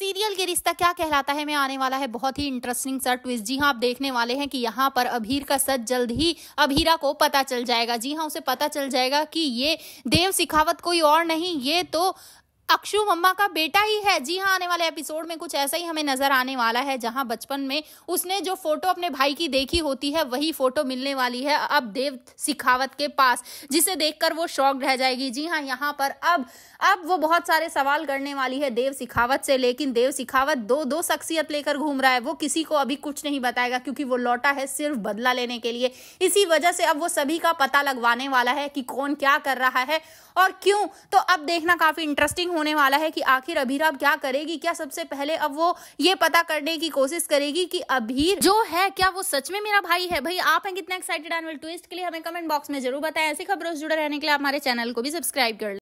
serial रिश्ता क्या कहलाता है मैं आने वाला है बहुत ही इंटरेस्टिंग सर ट्विस्ट जी हाँ आप देखने वाले हैं कि यहाँ पर अभीर का सच जल्द ही अभीरा को पता चल जाएगा जी हाँ उसे पता चल जाएगा कि ये देव सिखावत कोई और नहीं ये तो अक्षु मम्मा का बेटा ही है जी हाँ आने वाले एपिसोड में कुछ ऐसा ही हमें नजर आने वाला है जहां बचपन में उसने जो फोटो अपने भाई की देखी होती है वही फोटो मिलने वाली है अब देव सिखावत के पास जिसे देखकर वो शौक रह जाएगी जी हाँ यहाँ पर अब अब वो बहुत सारे सवाल करने वाली है देव सिखावत से लेकिन देव सिखावत दो दो शख्सियत लेकर घूम रहा है वो किसी को अभी कुछ नहीं बताएगा क्योंकि वो लौटा है सिर्फ बदला लेने के लिए इसी वजह से अब वो सभी का पता लगवाने वाला है कि कौन क्या कर रहा है और क्यों तो अब देखना काफी इंटरेस्टिंग होने वाला है कि आखिर अभीर अब क्या करेगी क्या सबसे पहले अब वो ये पता करने की कोशिश करेगी कि अभीर जो है क्या वो सच में मेरा भाई है भाई आप हैं कितना एक्साइटेड एनुअल ट्विस्ट के लिए हमें कमेंट बॉक्स में जरूर बताएं ऐसी खबरों से जुड़े रहने के लिए आप हमारे चैनल को भी सब्सक्राइब कर